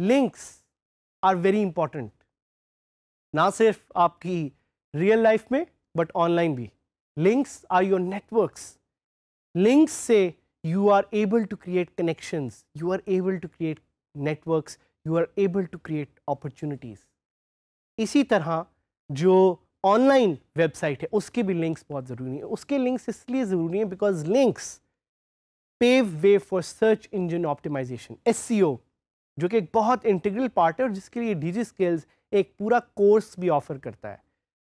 Links are very important ना सिर्फ आपकी रियल लाइफ में बट ऑनलाइन भी Links are your networks. Links say you are able to create connections, you are able to create networks, you are able to create opportunities. इसी तरह जो online website है उसके भी लिंक्स बहुत ज़रूरी है उसके लिंक्स इसलिए ज़रूरी है because links pave way for search engine optimization S जो कि एक बहुत इंटीग्रल पार्ट है और जिसके लिए डीजी स्किल्स एक पूरा कोर्स भी ऑफर करता है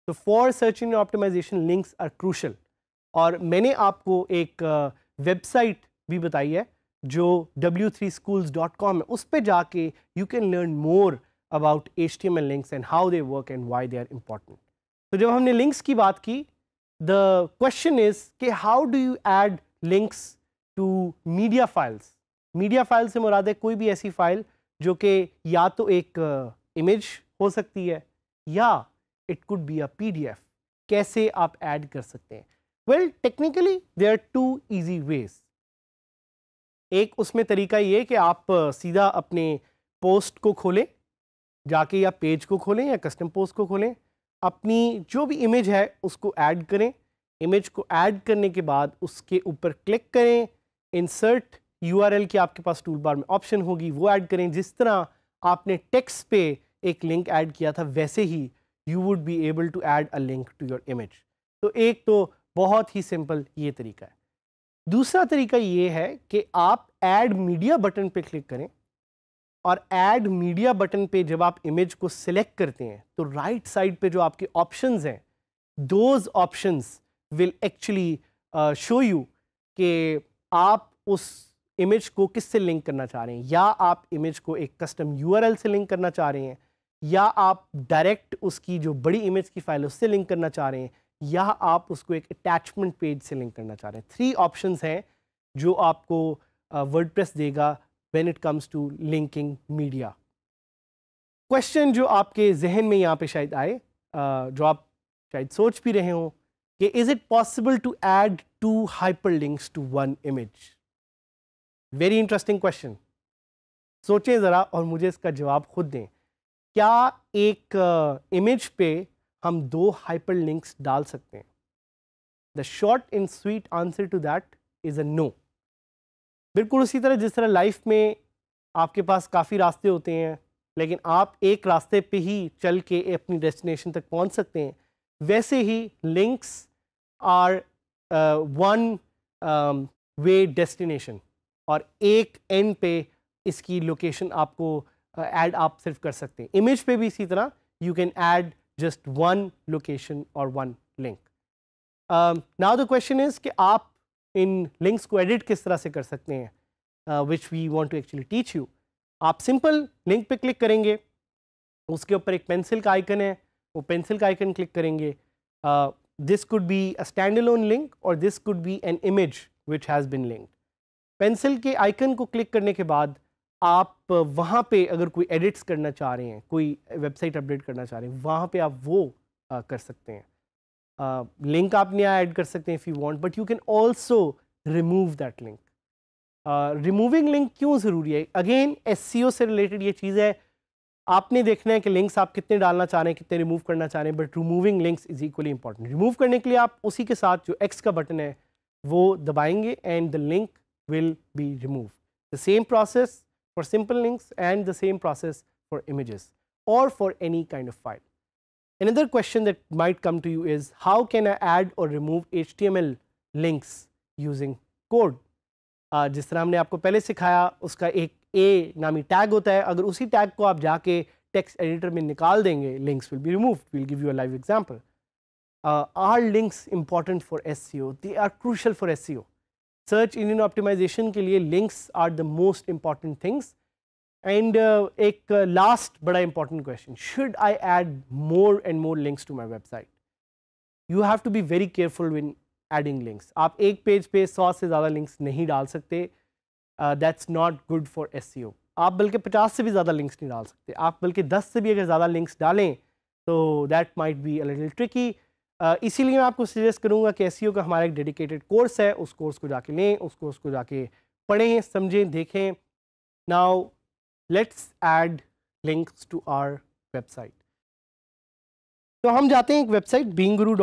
तो for search engine optimization links are crucial और मैंने आपको एक वेबसाइट भी बताई है जो w3schools.com है उस पर जाके you can learn more about H T M L links and how they work and why they are important तो जब हमने लिंक्स की बात की द क्वेश्चन इज के how do you add links to media files media file से मुराद है कोई भी ऐसी फाइल जो कि या तो एक इमेज uh, हो सकती है या it could be a PDF कैसे आप ऐड कर सकते हैं well technically there are two easy ways एक उसमें तरीका ये कि आप सीधा अपने पोस्ट को खोलें जाके या पेज को खोलें या कस्टम पोस्ट को खोलें अपनी जो भी इमेज है उसको ऐड करें इमेज को ऐड करने के बाद उसके ऊपर क्लिक करें इंसर्ट यूआरएल की आपके पास टूल बार में ऑप्शन होगी वो ऐड करें जिस तरह आपने टेक्स्ट पे एक लिंक ऐड किया था वैसे ही you would be able to add a link to your image तो एक तो बहुत ही सिंपल ये तरीका है दूसरा तरीका ये है कि आप ऐड मीडिया बटन पे क्लिक करें और ऐड मीडिया बटन पे जब आप इमेज को सिलेक्ट करते हैं तो राइट right साइड पे जो आपके ऑप्शंस हैं those options will actually show you कि आप उस इमेज को किससे लिंक करना चाह रहे हैं या आप इमेज को एक कस्टम यूआरएल से लिंक करना चाह रहे हैं या आप डायरेक्ट उसकी जो बड़ी इमेज की फाइल उससे लिंक करना चाह रहे हैं या आप उसको एक अटैचमेंट पेज से लिंक करना चाह रहे हैं थ्री ऑप्शन हैं जो आपको वर्ड uh, देगा when it comes to linking media question जो आपके जहन में यहाँ पे शायद आए uh, जो आप शायद सोच भी रहे हों कि is it possible to add two hyperlinks to one image very interesting question सोचें ज़रा और मुझे इसका जवाब खुद दें क्या एक इमेज पे हम दो हाइपर लिंक्स डाल सकते हैं the short and sweet answer to that is a no बिल्कुल उसी तरह जिस तरह लाइफ में आपके पास काफ़ी रास्ते होते हैं लेकिन आप एक रास्ते पे ही चल के अपनी डेस्टिनेशन तक पहुंच सकते हैं वैसे ही links are one way destination और एक एंड पे इसकी लोकेशन आपको ऐड uh, आप सिर्फ कर सकते हैं इमेज पे भी इसी तरह you can add just one location और one link now the question is कि आप इन लिंक्स को एडिट किस तरह से कर सकते हैं which we want to actually teach you आप सिंपल लिंक पे क्लिक करेंगे उसके ऊपर एक पेंसिल का आइकन है वो पेंसिल का आइकन क्लिक करेंगे this could be a standalone link और this could be an image which has been link pencil के आइकन को क्लिक करने के बाद आप वहाँ पे अगर कोई एडिट्स करना चाह रहे हैं कोई वेबसाइट अपडेट करना चाह रहे हैं वहाँ पे आप वो आ, कर सकते हैं लिंक आप नया ऐड कर सकते हैं if you want but you can also remove that link removing link क्यों ज़रूरी है अगेन एस e से रिलेटेड ये चीज़ है आपने देखना है कि लिंक्स आप कितने डालना चाह रहे हैं कितने रिमूव करना चाह रहे हैं but removing links is equally important remove करने के लिए आप उसी के साथ जो एक्स का बटन है वो दबाएंगे and the link will be remove the same process for simple links and the same process for images or for any kind of file. Another question that might come to you is how can I add or remove HTML links using code? As we have taught you before, a name tag. If you go tag text editor, mein nikal denge, links will be removed. We will give you a live example. Uh, are links important for SEO? They are crucial for SEO. Search engine optimization के लिए links are the most important things and एक last uh, बड़ा important question should I add more and more links to my website you have to be very careful when adding links आप एक page पे सौ से ज़्यादा links नहीं डाल सकते that's not good for S आप बल्कि पचास से भी ज़्यादा लिंक्स नहीं डाल सकते आप बल्कि दस से भी अगर ज़्यादा लिंक्स डालें तो that might be a little tricky इसीलिए मैं आपको सजेस्ट करूँगा कि एस e का हमारा एक डेडिकेटेड कोर्स है उस कोर्स को जाके लें उस कोर्स को जाके पढ़ें समझें देखें now let's add links to our website तो हम जाते हैं एक वेबसाइट बींगुरु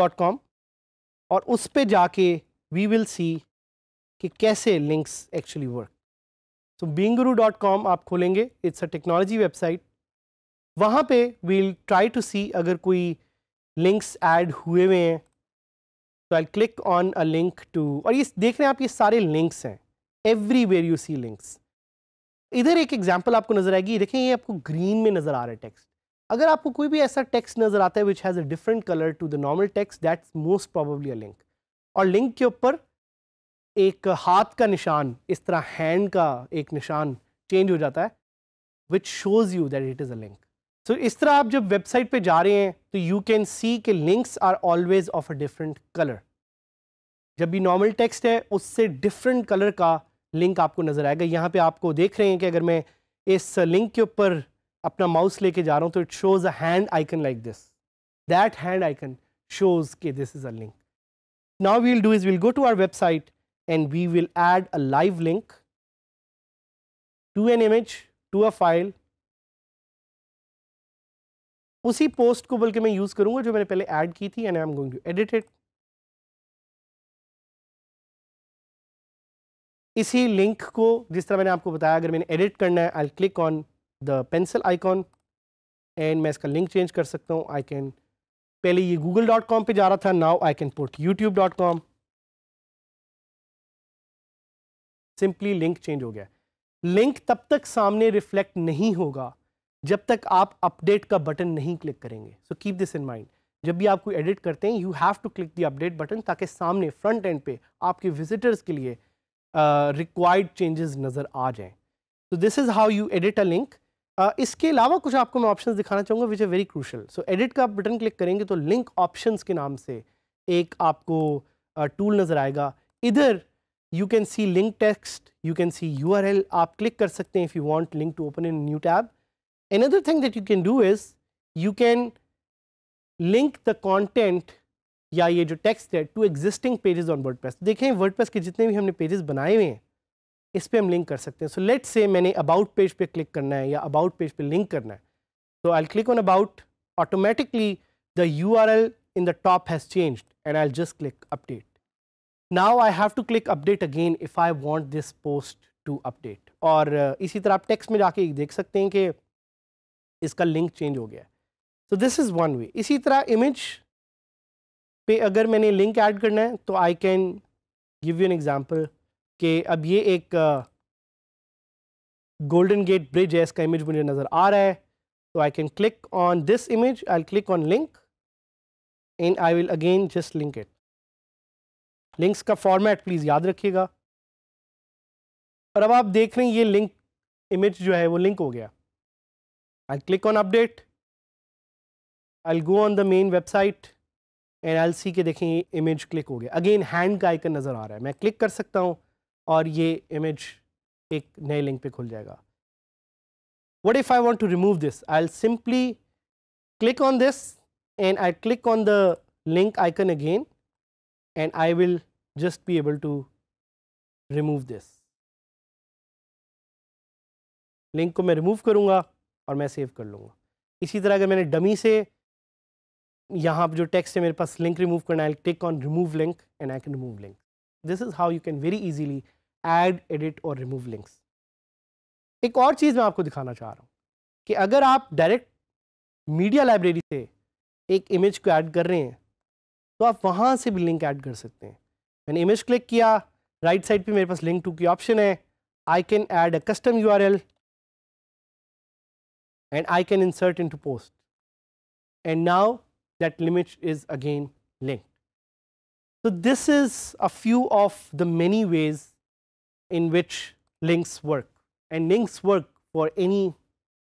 और उस पर जाके वी विल सी कि कैसे लिंक्स एक्चुअली वर्क सो बींगुरु आप खोलेंगे इट्स अ टेक्नोलॉजी वेबसाइट वहाँ पे वील ट्राई टू सी अगर कोई लिंक्स ऐड हुए हुए हैं तो I click on a link to और ये देख रहे हैं आप ये सारे लिंक्स हैं एवरीवेयर यू सी लिंक्स इधर एक एग्जाम्पल आपको नजर आएगी देखें ये आपको ग्रीन में नजर आ रहा है टेक्स्ट अगर आपको कोई भी ऐसा टेक्स्ट नजर आता है which has a different colour to the normal text that's most probably a link और लिंक के ऊपर एक हाथ का निशान इस तरह हैंड का एक निशान चेंज हो जाता है which shows you that it is a link so so, इस तरह आप जब वेबसाइट पे जा रहे हैं तो यू कैन सी के links are always of a different colour जब भी नॉर्मल टेक्स्ट है उससे डिफरेंट कलर का लिंक आपको नज़र आएगा यहाँ पे आपको देख रहे हैं कि अगर मैं इस लिंक के ऊपर अपना माउस लेके जा रहा हूँ तो it shows a hand icon like this that hand icon shows के this is a link now we'll do is will go to our website and we will add a live link to an image to a file उसी post को बल्कि मैं use करूंगा जो मैंने पहले add की थी and I am going to edit it इसी लिंक को जिस तरह मैंने आपको बताया अगर मैंने एडिट करना है I click on the pencil icon and मैं इसका लिंक चेंज कर सकता हूँ आई कैन पहले ये गूगल डॉट कॉम पर जा रहा था now I can put YouTube dot com simply link change हो गया लिंक तब तक सामने रिफ्लेक्ट नहीं होगा जब तक आप अपडेट का बटन नहीं क्लिक करेंगे so keep this in mind जब भी आप कोई एडिट करते हैं you have to click the update button ताकि सामने फ्रंट एंड पे आपके विजिटर्स के लिए रिक्वायर्ड uh, चेंजेस नज़र आ जाएं तो this is how you edit a link इसके अलावा कुछ आपको मैं ऑप्शंस दिखाना चाहूँगा which are very crucial so edit का बटन क्लिक करेंगे तो लिंक ऑप्शन के नाम से एक आपको टूल uh, नज़र आएगा इधर you can see link text you can see you आप क्लिक कर सकते हैं if you want link to open in new tab Another thing that you can do is you can link the content या ये जो text है to existing pages on WordPress देखें WordPress के जितने भी हमने पेजेस बनाए हुए हैं इस पर हम लिंक कर सकते हैं सो लेट से मैंने अबाउट पेज पे क्लिक करना है या अबाउट पेज पे लिंक करना है तो I click on about automatically the U R L in the top has change and I'll just click update now I have to click update again if I want this post to update और uh, इसी तरह आप text में जाके देख सकते हैं कि इसका लिंक चेंज हो गया है तो दिस इज़ वन वे इसी तरह इमेज पे अगर मैंने लिंक ऐड करना है तो I can give you an example कि अब ये एक गोल्डन गेट ब्रिज है इसका इमेज मुझे नज़र आ रहा है तो I can click on this image I click on link and I will again just link it links का फॉर्मेट प्लीज़ याद रखिएगा और अब आप देख रहे हैं ये लिंक इमेज जो है वो लिंक हो गया I'll click on update. I'll go on the main website and I'll see कि देखें image click हो गया again hand का icon नज़र आ रहा है मैं click कर सकता हूँ और ये image एक नए link पे खुल जाएगा What if I want to remove this? I'll simply click on this and I click on the link icon again and I will just be able to remove this. Link को मैं remove करूँगा और मैं save कर लूँगा इसी तरह अगर मैंने डमी से यहाँ जो टेक्स्ट है मेरे पास लिंक रिमूव करना है click on remove link and I can remove link this is how you can very easily add edit और रिमूव लिंक्स एक और चीज़ मैं आपको दिखाना चाह रहा हूँ कि अगर आप डायरेक्ट मीडिया लाइब्रेरी से एक इमेज को ऐड कर रहे हैं तो आप वहाँ से भी लिंक ऐड कर सकते हैं मैंने इमेज क्लिक किया राइट साइड पर मेरे पास लिंक टू की ऑप्शन है I can add a custom you and I can insert into post and now that limit is again linked. So, this is a few of the many ways in which links work and links work for any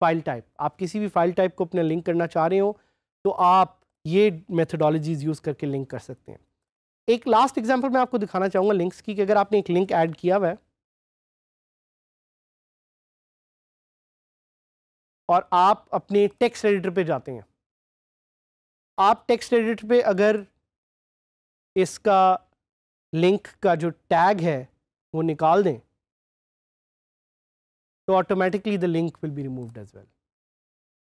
file type. आप किसी भी file type को अपना link करना चाह रहे हो तो आप ये methodologies use करके link कर सकते हैं एक लास्ट एग्जांपल मैं आपको दिखाना चाहूँगा लिंक्स की कि अगर आपने एक लिंक ऐड किया हुआ है और आप अपने टेक्स्ट एडिटर पे जाते हैं आप टेक्स्ट एडिटर पे अगर इसका लिंक का जो टैग है वो निकाल दें तो automatically the link will be removed as well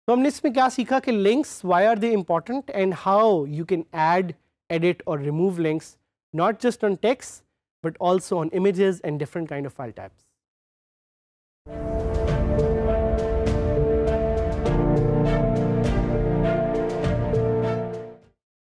तो हमने इसमें क्या सीखा कि links why are they important and how you can add edit और remove links not just on text but also on images and different kind of file types